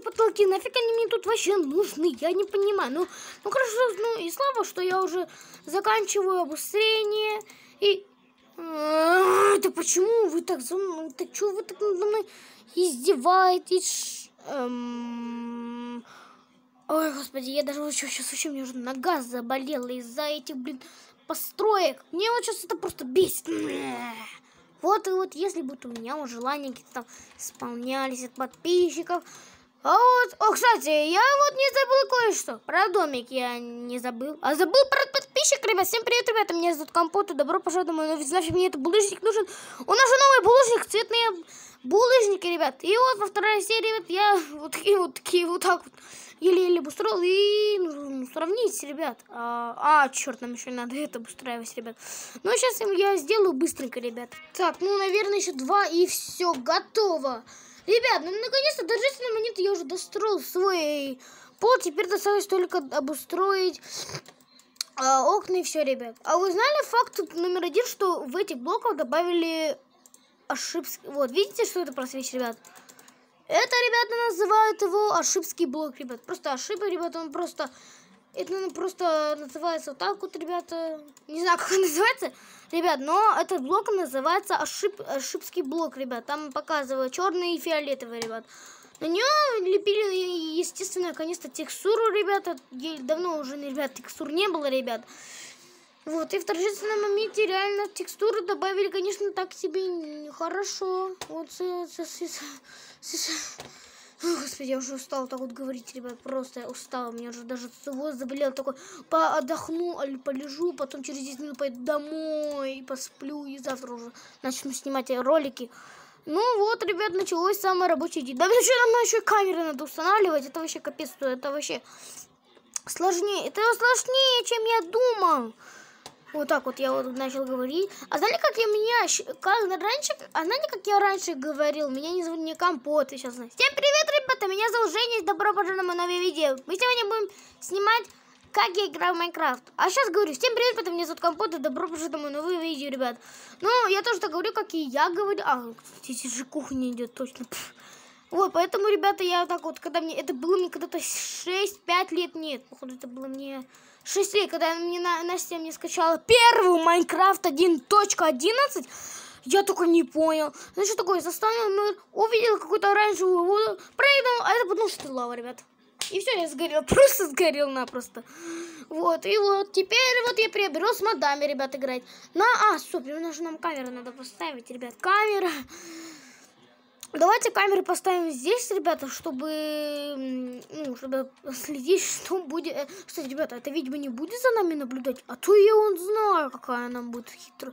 эти потолки, нафиг они мне тут вообще нужны, я не понимаю. Ну, ну хорошо, ну и слава, что я уже заканчиваю обустрение и... А, да почему вы так за мной, так что вы так надо мной издеваетесь? Эм, ой, господи, я даже еще сейчас вообще, мне уже нога заболела из-за этих, блин, построек. Мне вот сейчас это просто бесит. Вот и вот, если бы у меня желания какие-то там исполнялись от подписчиков, а вот, о, кстати, я вот не забыл кое-что. Про домик я не забыл. А забыл про подписчик, ребят. Всем привет, ребята. Меня зовут Компот. Добро пожаловать на мой новый ну, Значит, мне этот булыжник нужен. У нас же новый булыжник, цветные булыжники, ребят. И вот во второй серии, ребят, я вот такие вот, такие вот так вот еле-еле обустроил. И нужно ну, сравнить, ребят. А, а, черт, нам еще надо это обустраивать, ребят. Ну, сейчас я сделаю быстренько, ребят. Так, ну, наверное, еще два и все, готово. Ребят, ну наконец-то торжественный монет я уже достроил свой пол. Теперь досталось только обустроить э, окна и все, ребят. А вы знали факт номер один, что в этих блоках добавили ошибки? Вот, видите, что это просвечь, ребят? Это, ребята, называют его ошибский блок, ребят. Просто ошибка, ребят. он просто... Это ну, просто называется вот так вот, ребята. Не знаю, как он называется. Ребят, но этот блок называется ошиб... ошибский блок, ребят. Там показываю черный и фиолетовый, ребят. На нее лепили, естественно, конечно, текстуру, ребята. Давно уже, ребят, текстур не было, ребят. Вот, и в торжественном моменте реально текстуры добавили, конечно, так себе хорошо. Вот, с, с, с, с, с, Ой, господи, я уже устал так вот говорить, ребят, просто я устал, у меня уже даже всего заболел, такой поотдохну, а полежу, потом через 10 минут пойду домой, и посплю, и завтра уже начну снимать ролики. Ну вот, ребят, началось самый рабочий день. Да мне еще нам еще камеры надо устанавливать, это вообще капец, это вообще сложнее, это сложнее, чем я думал. Вот так вот я вот начал говорить. А знали, как я меня... Как раньше... А знали, как я раньше говорил? Меня не зовут не Компот, я сейчас знаете. Всем привет, ребята! Меня зовут Женя. Добро пожаловать на мое новое видео. Мы сегодня будем снимать, как я играю в Майнкрафт. А сейчас говорю, всем привет, ребята! Меня зовут Компот. И добро пожаловать на мое новое видео, ребят. Ну, я тоже так говорю, как и я говорю. А, здесь же кухня идет, точно. Пфф. Вот, поэтому, ребята, я вот так вот, когда мне... Это было мне когда-то 6-5 лет. Нет, походу, это было мне... 6 лет, когда мне на, на Steam не скачала первую Майнкрафт 1.11, я только не понял. Значит, ну такой такое, мир, ну, увидел какую-то оранжевую воду, прыгнул, а это потому что лава, ребят. И все, я сгорел, просто сгорел напросто. Вот, и вот, теперь вот я приобрел с мадами, ребят, играть. На, а, стоп, нам камеру надо поставить, ребят, камера. Давайте камеры поставим здесь, ребята, чтобы, ну, чтобы следить, что будет. Э, кстати, ребята, это ведьма не будет за нами наблюдать, а то я он знаю, какая она будет хитро,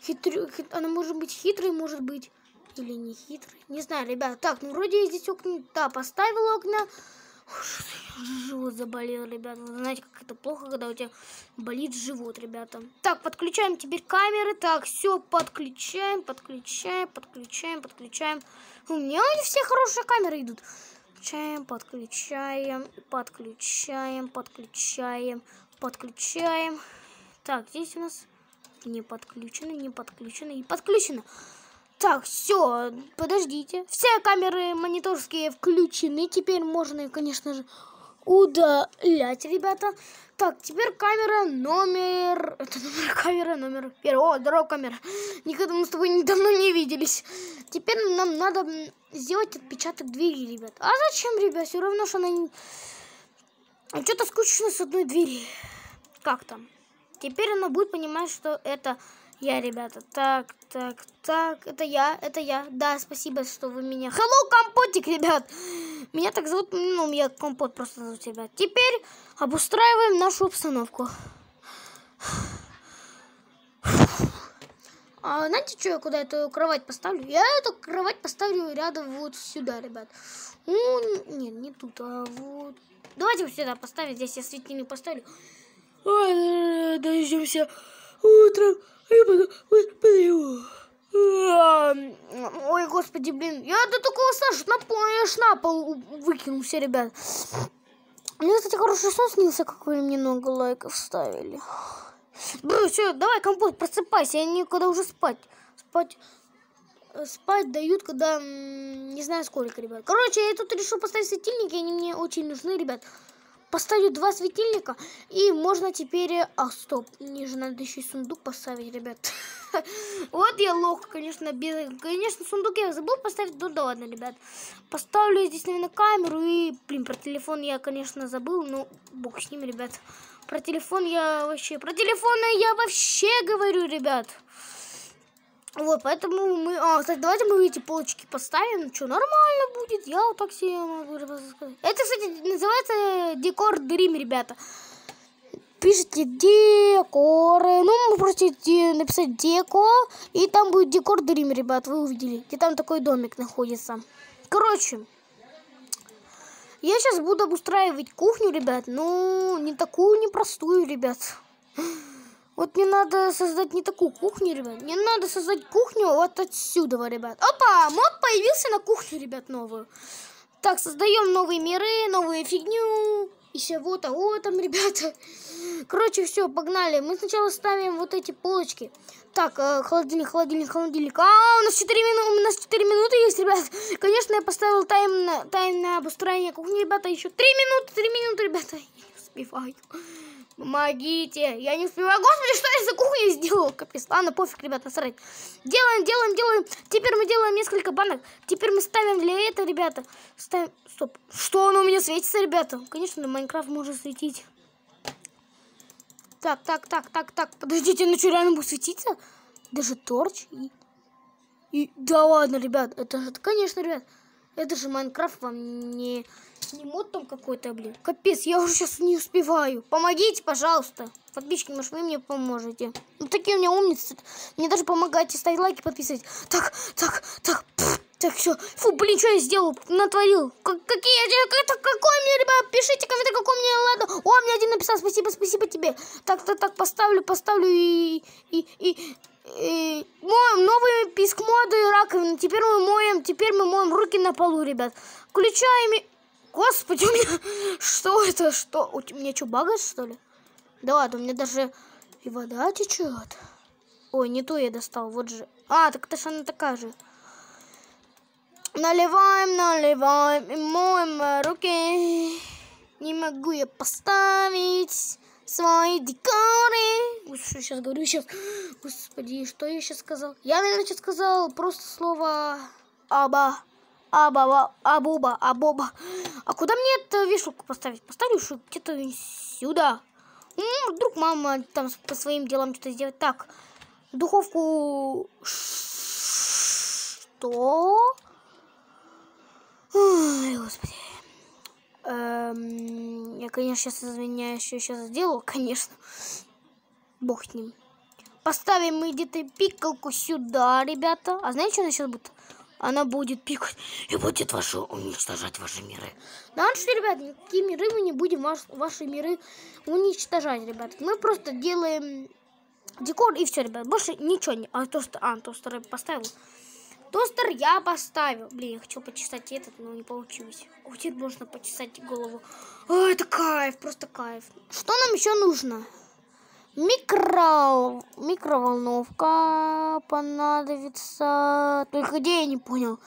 хитро, хит... она может быть хитрой, может быть, или не хитрой, не знаю, ребята. Так, ну вроде я здесь окна, да, поставил окна. Живот заболел, ребята. Вы знаете, как это плохо, когда у тебя болит живот, ребята. Так, подключаем теперь камеры. Так, все, подключаем, подключаем, подключаем, подключаем. У меня у них все хорошие камеры идут. Подключаем, подключаем, подключаем, подключаем, подключаем. Так, здесь у нас не подключено, не подключено и подключено. Так, все, подождите. Все камеры мониторские включены. Теперь можно, конечно же, удалять, ребята. Так, теперь камера номер... Это номер камера номер... Первый. О, здорово, камера. Никогда мы с тобой недавно не виделись. Теперь нам надо сделать отпечаток двери, ребят. А зачем, ребят? Все равно, что она... А Что-то скучно с одной двери. Как там? Теперь она будет понимать, что это я, ребята, так, так, так, это я, это я. Да, спасибо, что вы меня... Hello, компотик, ребят! Меня так зовут, ну, меня компот просто зовут, ребят. Теперь обустраиваем нашу обстановку. А знаете, что я куда эту кровать поставлю? Я эту кровать поставлю рядом вот сюда, ребят. Ну, нет, не тут, а вот... Давайте вот сюда поставим, здесь я светильник поставлю. Ой, дождемся утром. Эм, ой, господи, блин. Я до такого Сашу на пол, я ж на пол выкинул все, ребят. Мне, кстати, хороший сон снился, как вы мне много лайков ставили. Бру, все, давай, компот, просыпайся, я никуда уже спать. Спать э, спать дают, когда не знаю сколько, ребят. Короче, я тут решил поставить светильники, они мне очень нужны, ребят. Поставлю два светильника, и можно теперь... А, стоп, мне же надо еще и сундук поставить, ребят. Вот я лох, конечно, без... Конечно, сундук я забыл поставить, но ну да ладно, ребят. Поставлю здесь, наверное, камеру, и, блин, про телефон я, конечно, забыл, но бог с ним, ребят. Про телефон я вообще... Про телефон я вообще говорю, ребят. Ребят. Вот, поэтому мы... А, кстати, давайте мы эти полочки поставим. что, нормально будет. Я вот так себе могу рассказать. Это, кстати, называется декор дрим, ребята. Пишите декоры. Ну, вы можете написать деко. И там будет декор дрим, ребят. Вы увидели. Где там такой домик находится. Короче. Я сейчас буду обустраивать кухню, ребят. Ну, не такую непростую, ребят. Ребят. Вот мне надо создать не такую кухню, ребят. Мне надо создать кухню вот отсюда, ребят. Опа, мод появился на кухню, ребят, новую. Так, создаем новые миры, новую фигню. И всего того там, ребята. Короче, все, погнали. Мы сначала ставим вот эти полочки. Так, э, холодильник, холодильник, холодильник. А, у нас 4, мину... у нас 4 минуты есть, ребят. Конечно, я поставил тайм на, тайм на обустроение кухни, ребята. Еще 3 минуты, 3 минуты, ребята. Я не успеваю. Помогите. Я не успеваю. Господи, что я за кухню сделал? Капец. Ладно, пофиг, ребята насрать. Делаем, делаем, делаем. Теперь мы делаем несколько банок. Теперь мы ставим для этого, ребята. Ставим... Стоп. Что оно у меня светится, ребята? Конечно, Майнкрафт может светить. Так, так, так, так, так. Подождите, ну что, реально будет светиться? Даже торч и... и... Да ладно, ребят. Это же... Конечно, ребят. Это же Майнкрафт вам не... Снимут там какой-то, блин. Капец, я уже сейчас не успеваю. Помогите, пожалуйста. Подписчики, может, вы мне поможете? Ну, такие у меня умницы. Мне даже помогайте, ставить лайки, подписывать. Так, так, так, так, все. Фу, блин, что я сделал? Натворил. Как, какие, это, какой мне, ребят, пишите комменты, какой мне, ладно. О, мне один написал, спасибо, спасибо тебе. Так, так, так, поставлю, поставлю и, и, и, и моем новые писк моды и раковины. Теперь мы моем, теперь мы моем руки на полу, ребят. Включаем Господи, у меня... Что это? Что? У меня что, багает, что ли? Да ладно, у меня даже и вода течет. Ой, не то я достал, вот же. А, так это же она такая же. Наливаем, наливаем, и моем руки. Не могу я поставить свои декоры. Ой, что я сейчас говорю? Сейчас. Господи, что я сейчас сказал? Я, наверное, сейчас сказал просто слово «аба». Абаба, абоба, абоба. А куда мне эту вешалку поставить? Поставлю что то сюда. Ну, вдруг мама там по своим делам что-то сделает. Так, духовку... Что? Ой, господи. Эм, я, конечно, сейчас извиняюсь, что сейчас сделаю, конечно. Бог с ним. Поставим мы где-то пикалку сюда, ребята. А знаете, что она сейчас будет? она будет пикать и будет ваши, уничтожать ваши миры. Да, ну, что, ребят, никакие миры мы не будем ваш, ваши миры уничтожать, ребят. Мы просто делаем декор и все, ребят. Больше ничего не... А, тостер, а, тостер я поставил. Тостер я поставил. Блин, я хочу почесать этот, но не получилось. О, теперь можно почесать голову. О, это кайф, просто кайф. Что нам еще нужно? Микро... Микроволновка понадобится. Только где я не понял.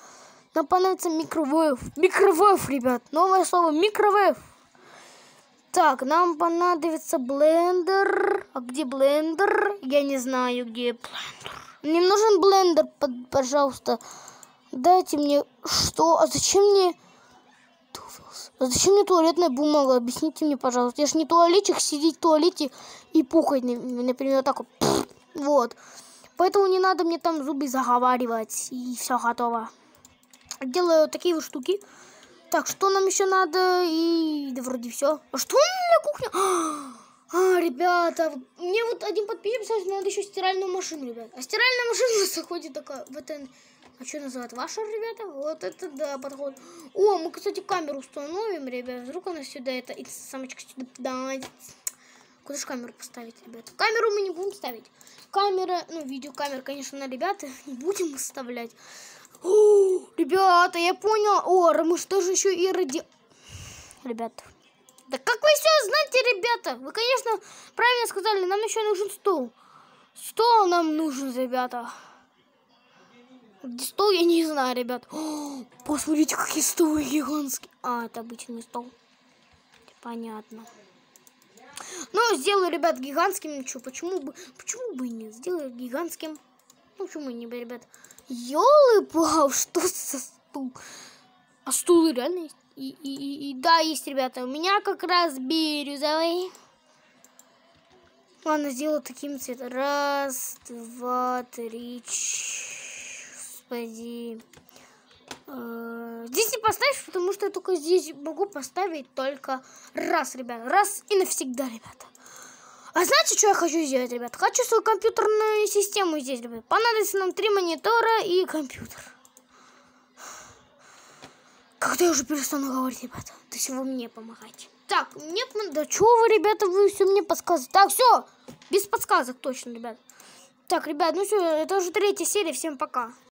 Нам понадобится микроволновка. Микроволновка, ребят. Новое слово микроволновка. Так, нам понадобится блендер. А где блендер? Я не знаю, где блендер. Мне нужен блендер, пожалуйста. Дайте мне... Что? А зачем мне... Зачем мне туалетная бумага? Объясните мне, пожалуйста. Я же не туалетчик, сидеть в туалете и пухать, например, вот так вот. Вот. Поэтому не надо мне там зубы заговаривать. И все готово. Делаю вот такие вот штуки. Так, что нам еще надо? И да вроде все. А что у меня кухня? А, ребята, мне вот один подписчик, что надо еще стиральную машину, ребят. А стиральная машина заходит такая в этот а что называют ваши ребята? Вот это да, подход. О, мы, кстати, камеру установим, ребят. Вдруг она сюда, это и самочка сюда. Да. Куда же камеру поставить, ребята? Камеру мы не будем ставить. Камера, ну, видеокамер, конечно, на ребята не будем вставлять. О, ребята, я понял. О, мы что же еще и ради... Ребята. Да как вы все знаете, ребята? Вы, конечно, правильно сказали, нам еще нужен стол. Стол нам нужен, ребята. Стол я не знаю, ребят. О, посмотрите, какие столы гигантские. А, это обычный стол. Понятно. Ну, сделаю, ребят, гигантским. Ну, почему бы, почему бы и нет? Сделаю гигантским. Ну, почему не бы, ребят? Ёлы-пау, что за стул? А стулы реально есть? И, и, и, и да, есть, ребята. У меня как раз бирюзовый. Ладно, сделаю таким цветом. Раз, два, три, четыре господи. Э, здесь не поставишь, потому что я только здесь могу поставить только раз, ребят. Раз и навсегда, ребята. А знаете, что я хочу сделать, ребят? Хочу свою компьютерную систему здесь, ребят. Понадобится нам три монитора и компьютер. Когда я уже перестану говорить, ребята? То есть вы мне помогаете? Так, нет, ну, да чего вы, ребята, вы все мне подсказываете? Так, все, без подсказок точно, ребят. Так, ребят, ну все, это уже третья серия, всем пока.